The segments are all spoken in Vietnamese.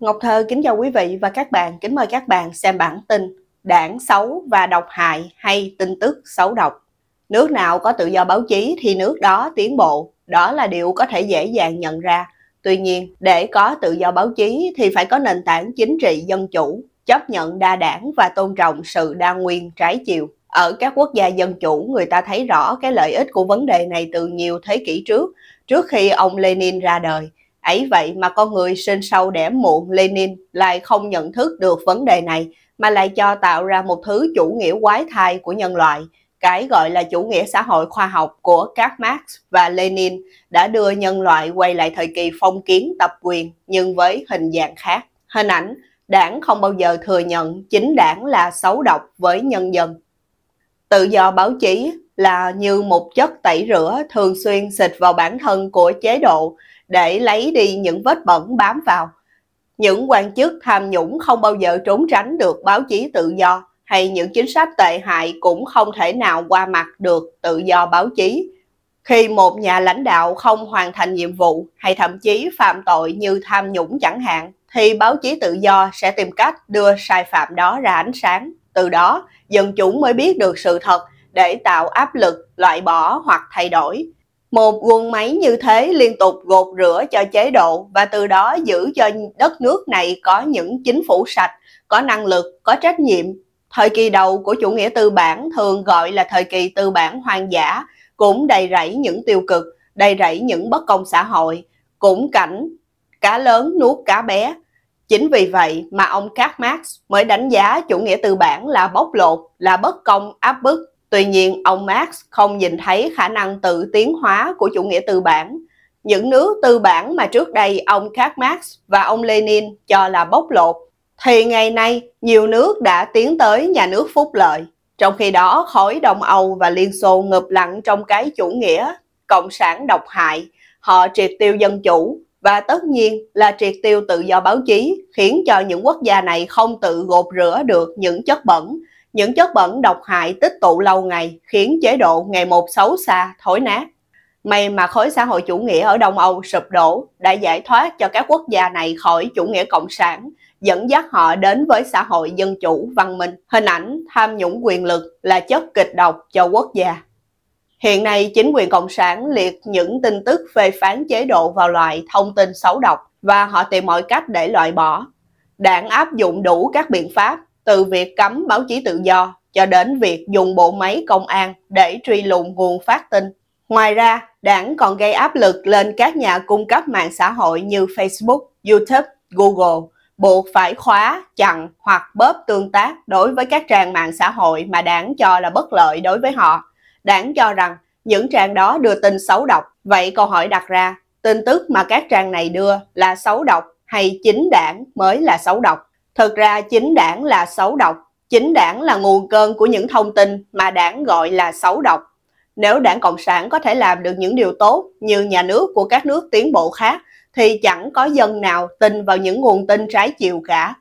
Ngọc Thơ kính chào quý vị và các bạn, kính mời các bạn xem bản tin Đảng xấu và độc hại hay tin tức xấu độc. Nước nào có tự do báo chí thì nước đó tiến bộ, đó là điều có thể dễ dàng nhận ra. Tuy nhiên, để có tự do báo chí thì phải có nền tảng chính trị dân chủ, chấp nhận đa đảng và tôn trọng sự đa nguyên trái chiều. Ở các quốc gia dân chủ, người ta thấy rõ cái lợi ích của vấn đề này từ nhiều thế kỷ trước, trước khi ông Lenin ra đời ấy vậy mà con người sinh sâu đẻ muộn Lenin lại không nhận thức được vấn đề này mà lại cho tạo ra một thứ chủ nghĩa quái thai của nhân loại. Cái gọi là chủ nghĩa xã hội khoa học của các Marx và Lenin đã đưa nhân loại quay lại thời kỳ phong kiến tập quyền nhưng với hình dạng khác. Hình ảnh, đảng không bao giờ thừa nhận chính đảng là xấu độc với nhân dân. Tự do báo chí là như một chất tẩy rửa thường xuyên xịt vào bản thân của chế độ, để lấy đi những vết bẩn bám vào. Những quan chức tham nhũng không bao giờ trốn tránh được báo chí tự do hay những chính sách tệ hại cũng không thể nào qua mặt được tự do báo chí. Khi một nhà lãnh đạo không hoàn thành nhiệm vụ hay thậm chí phạm tội như tham nhũng chẳng hạn, thì báo chí tự do sẽ tìm cách đưa sai phạm đó ra ánh sáng. Từ đó, dân chúng mới biết được sự thật để tạo áp lực, loại bỏ hoặc thay đổi. Một guồng máy như thế liên tục gột rửa cho chế độ và từ đó giữ cho đất nước này có những chính phủ sạch, có năng lực, có trách nhiệm. Thời kỳ đầu của chủ nghĩa tư bản thường gọi là thời kỳ tư bản hoang dã, cũng đầy rẫy những tiêu cực, đầy rẫy những bất công xã hội, cũng cảnh cá lớn nuốt cá bé. Chính vì vậy mà ông Karl Marx mới đánh giá chủ nghĩa tư bản là bóc lột, là bất công, áp bức, Tuy nhiên, ông Marx không nhìn thấy khả năng tự tiến hóa của chủ nghĩa tư bản. Những nước tư bản mà trước đây ông Karl Marx và ông Lenin cho là bốc lột, thì ngày nay nhiều nước đã tiến tới nhà nước phúc lợi. Trong khi đó, khối Đông Âu và Liên Xô ngập lặng trong cái chủ nghĩa, cộng sản độc hại, họ triệt tiêu dân chủ và tất nhiên là triệt tiêu tự do báo chí khiến cho những quốc gia này không tự gột rửa được những chất bẩn những chất bẩn độc hại tích tụ lâu ngày khiến chế độ ngày một xấu xa, thối nát. May mà khối xã hội chủ nghĩa ở Đông Âu sụp đổ đã giải thoát cho các quốc gia này khỏi chủ nghĩa cộng sản, dẫn dắt họ đến với xã hội dân chủ văn minh. Hình ảnh tham nhũng quyền lực là chất kịch độc cho quốc gia. Hiện nay, chính quyền Cộng sản liệt những tin tức phê phán chế độ vào loại thông tin xấu độc và họ tìm mọi cách để loại bỏ. Đảng áp dụng đủ các biện pháp từ việc cấm báo chí tự do cho đến việc dùng bộ máy công an để truy lùng nguồn phát tin. Ngoài ra, đảng còn gây áp lực lên các nhà cung cấp mạng xã hội như Facebook, YouTube, Google, buộc phải khóa, chặn hoặc bóp tương tác đối với các trang mạng xã hội mà đảng cho là bất lợi đối với họ. Đảng cho rằng những trang đó đưa tin xấu độc, vậy câu hỏi đặt ra, tin tức mà các trang này đưa là xấu độc hay chính đảng mới là xấu độc? Thực ra chính đảng là xấu độc, chính đảng là nguồn cơn của những thông tin mà đảng gọi là xấu độc. Nếu đảng Cộng sản có thể làm được những điều tốt như nhà nước của các nước tiến bộ khác, thì chẳng có dân nào tin vào những nguồn tin trái chiều cả.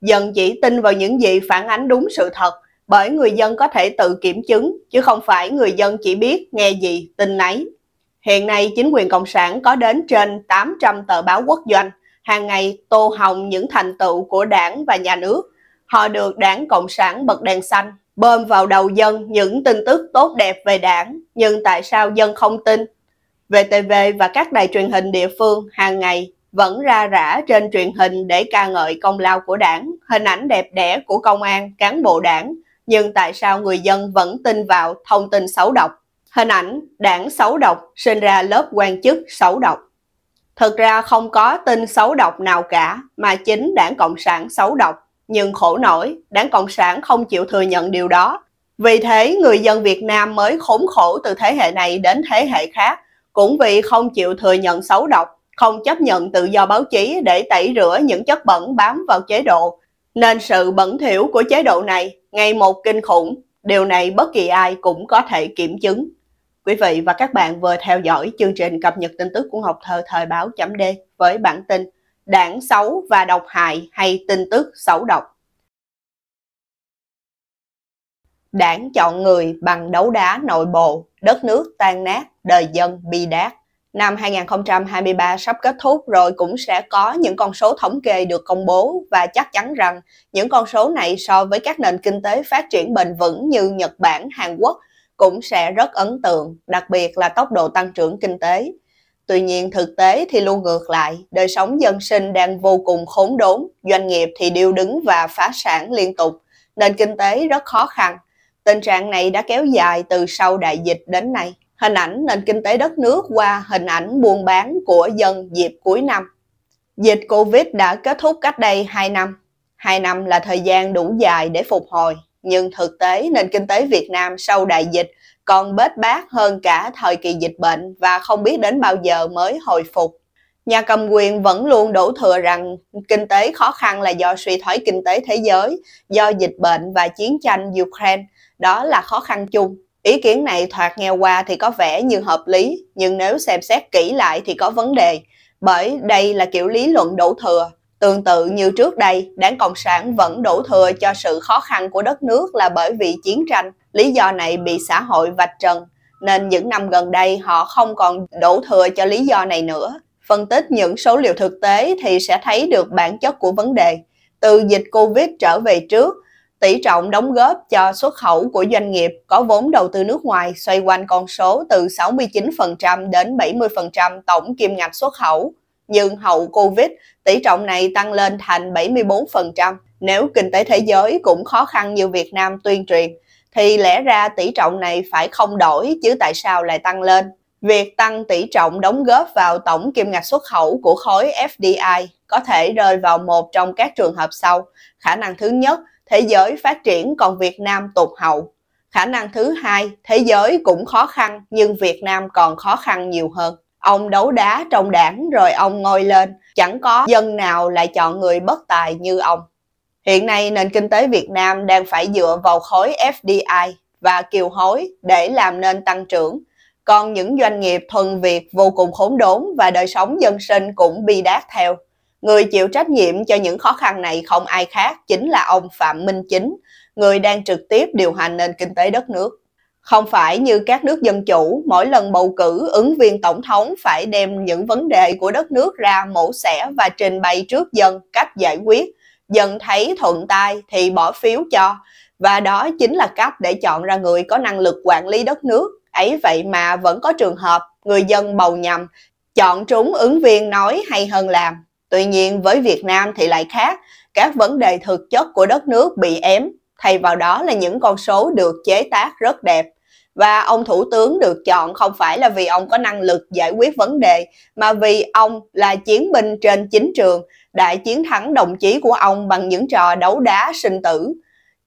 Dân chỉ tin vào những gì phản ánh đúng sự thật, bởi người dân có thể tự kiểm chứng, chứ không phải người dân chỉ biết nghe gì tin nấy. Hiện nay, chính quyền Cộng sản có đến trên 800 tờ báo quốc doanh, hàng ngày tô hồng những thành tựu của đảng và nhà nước. Họ được đảng Cộng sản bật đèn xanh, bơm vào đầu dân những tin tức tốt đẹp về đảng, nhưng tại sao dân không tin? VTV và các đài truyền hình địa phương hàng ngày vẫn ra rã trên truyền hình để ca ngợi công lao của đảng, hình ảnh đẹp đẽ của công an, cán bộ đảng, nhưng tại sao người dân vẫn tin vào thông tin xấu độc? Hình ảnh đảng xấu độc sinh ra lớp quan chức xấu độc thực ra không có tin xấu độc nào cả, mà chính đảng Cộng sản xấu độc. Nhưng khổ nổi, đảng Cộng sản không chịu thừa nhận điều đó. Vì thế, người dân Việt Nam mới khốn khổ từ thế hệ này đến thế hệ khác, cũng vì không chịu thừa nhận xấu độc, không chấp nhận tự do báo chí để tẩy rửa những chất bẩn bám vào chế độ. Nên sự bẩn thỉu của chế độ này ngày một kinh khủng, điều này bất kỳ ai cũng có thể kiểm chứng. Quý vị và các bạn vừa theo dõi chương trình cập nhật tin tức của Ngọc Thơ Thời báo chấm D với bản tin Đảng xấu và độc hại hay tin tức xấu độc. Đảng chọn người bằng đấu đá nội bộ, đất nước tan nát, đời dân bi đát. Năm 2023 sắp kết thúc rồi cũng sẽ có những con số thống kê được công bố và chắc chắn rằng những con số này so với các nền kinh tế phát triển bền vững như Nhật Bản, Hàn Quốc cũng sẽ rất ấn tượng, đặc biệt là tốc độ tăng trưởng kinh tế. Tuy nhiên thực tế thì luôn ngược lại, đời sống dân sinh đang vô cùng khốn đốn, doanh nghiệp thì điêu đứng và phá sản liên tục, nền kinh tế rất khó khăn. Tình trạng này đã kéo dài từ sau đại dịch đến nay. Hình ảnh nền kinh tế đất nước qua hình ảnh buôn bán của dân dịp cuối năm. Dịch Covid đã kết thúc cách đây 2 năm. 2 năm là thời gian đủ dài để phục hồi, nhưng thực tế nền kinh tế Việt Nam sau đại dịch còn bết bát hơn cả thời kỳ dịch bệnh và không biết đến bao giờ mới hồi phục. Nhà cầm quyền vẫn luôn đổ thừa rằng kinh tế khó khăn là do suy thoái kinh tế thế giới, do dịch bệnh và chiến tranh Ukraine, đó là khó khăn chung. Ý kiến này thoạt nghe qua thì có vẻ như hợp lý, nhưng nếu xem xét kỹ lại thì có vấn đề, bởi đây là kiểu lý luận đổ thừa Tương tự như trước đây, đảng Cộng sản vẫn đổ thừa cho sự khó khăn của đất nước là bởi vì chiến tranh. Lý do này bị xã hội vạch trần, nên những năm gần đây họ không còn đổ thừa cho lý do này nữa. Phân tích những số liệu thực tế thì sẽ thấy được bản chất của vấn đề. Từ dịch Covid trở về trước, tỷ trọng đóng góp cho xuất khẩu của doanh nghiệp có vốn đầu tư nước ngoài xoay quanh con số từ 69% đến 70% tổng kim ngạch xuất khẩu nhưng hậu Covid, tỷ trọng này tăng lên thành 74%. Nếu kinh tế thế giới cũng khó khăn như Việt Nam tuyên truyền, thì lẽ ra tỷ trọng này phải không đổi chứ tại sao lại tăng lên. Việc tăng tỷ trọng đóng góp vào tổng kim ngạch xuất khẩu của khối FDI có thể rơi vào một trong các trường hợp sau. Khả năng thứ nhất, thế giới phát triển còn Việt Nam tụt hậu. Khả năng thứ hai, thế giới cũng khó khăn nhưng Việt Nam còn khó khăn nhiều hơn ông đấu đá trong đảng rồi ông ngồi lên chẳng có dân nào lại chọn người bất tài như ông hiện nay nền kinh tế việt nam đang phải dựa vào khối fdi và kiều hối để làm nên tăng trưởng còn những doanh nghiệp thuần việt vô cùng khốn đốn và đời sống dân sinh cũng bi đát theo người chịu trách nhiệm cho những khó khăn này không ai khác chính là ông phạm minh chính người đang trực tiếp điều hành nền kinh tế đất nước không phải như các nước dân chủ, mỗi lần bầu cử ứng viên tổng thống phải đem những vấn đề của đất nước ra mổ xẻ và trình bày trước dân cách giải quyết. Dân thấy thuận tai thì bỏ phiếu cho. Và đó chính là cách để chọn ra người có năng lực quản lý đất nước. Ấy vậy mà vẫn có trường hợp người dân bầu nhầm, chọn trúng ứng viên nói hay hơn làm. Tuy nhiên với Việt Nam thì lại khác, các vấn đề thực chất của đất nước bị ém, thay vào đó là những con số được chế tác rất đẹp. Và ông thủ tướng được chọn không phải là vì ông có năng lực giải quyết vấn đề, mà vì ông là chiến binh trên chính trường, đã chiến thắng đồng chí của ông bằng những trò đấu đá sinh tử.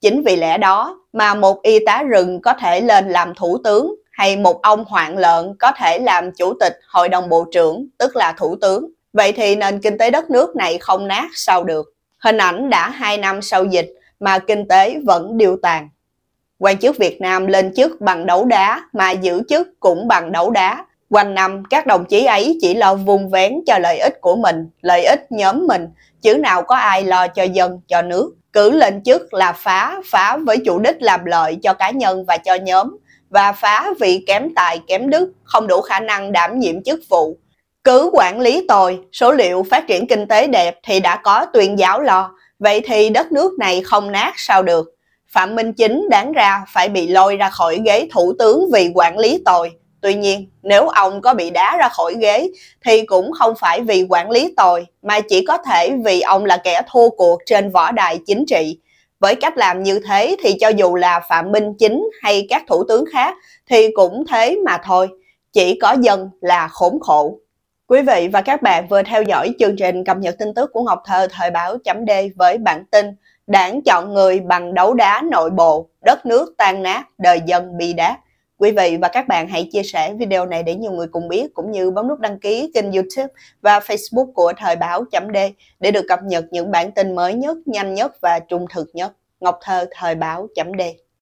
Chính vì lẽ đó mà một y tá rừng có thể lên làm thủ tướng hay một ông hoạn lợn có thể làm chủ tịch hội đồng bộ trưởng, tức là thủ tướng. Vậy thì nền kinh tế đất nước này không nát sao được. Hình ảnh đã 2 năm sau dịch, mà kinh tế vẫn điều tàn. Quan chức Việt Nam lên chức bằng đấu đá mà giữ chức cũng bằng đấu đá. Quanh năm, các đồng chí ấy chỉ lo vung vén cho lợi ích của mình, lợi ích nhóm mình, chứ nào có ai lo cho dân, cho nước. Cứ lên chức là phá, phá với chủ đích làm lợi cho cá nhân và cho nhóm, và phá vì kém tài, kém đức, không đủ khả năng đảm nhiệm chức vụ. Cứ quản lý tồi, số liệu phát triển kinh tế đẹp thì đã có tuyên giáo lo, Vậy thì đất nước này không nát sao được? Phạm Minh Chính đáng ra phải bị lôi ra khỏi ghế thủ tướng vì quản lý tồi. Tuy nhiên, nếu ông có bị đá ra khỏi ghế thì cũng không phải vì quản lý tồi, mà chỉ có thể vì ông là kẻ thua cuộc trên võ đài chính trị. Với cách làm như thế thì cho dù là Phạm Minh Chính hay các thủ tướng khác thì cũng thế mà thôi, chỉ có dân là khốn khổ. Quý vị và các bạn vừa theo dõi chương trình cập nhật tin tức của Ngọc Thơ thời báo chấm D với bản tin Đảng chọn người bằng đấu đá nội bộ, đất nước tan nát, đời dân bị đá Quý vị và các bạn hãy chia sẻ video này để nhiều người cùng biết cũng như bấm nút đăng ký kênh YouTube và Facebook của thời báo chấm D để được cập nhật những bản tin mới nhất, nhanh nhất và trung thực nhất. Ngọc Thơ thời báo chấm D